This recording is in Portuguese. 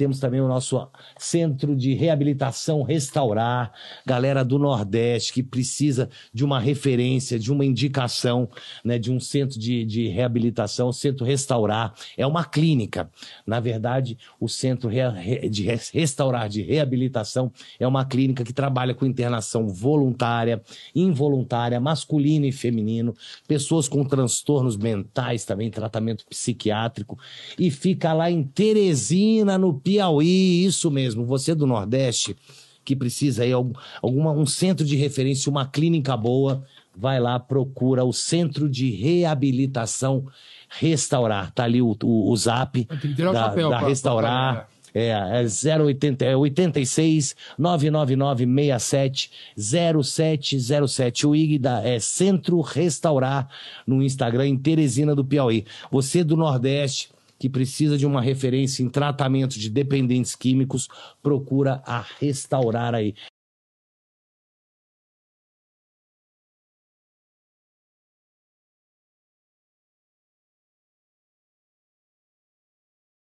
Temos também o nosso centro de reabilitação Restaurar, galera do Nordeste que precisa de uma referência, de uma indicação, né, de um centro de, de reabilitação, centro Restaurar. É uma clínica. Na verdade, o centro de Restaurar, de reabilitação, é uma clínica que trabalha com internação voluntária, involuntária, masculino e feminino, pessoas com transtornos mentais também, tratamento psiquiátrico, e fica lá em Teresina, no Piauí Piauí, isso mesmo. Você do Nordeste que precisa aí alguma um centro de referência, uma clínica boa, vai lá, procura o Centro de Reabilitação Restaurar. Tá ali o, o, o zap da, o da pra, Restaurar. Pra né? é, é 080, é 86 999 67 0707. O IG da, é Centro Restaurar no Instagram em Teresina do Piauí. Você do Nordeste, que precisa de uma referência em tratamento de dependentes químicos, procura a Restaurar aí.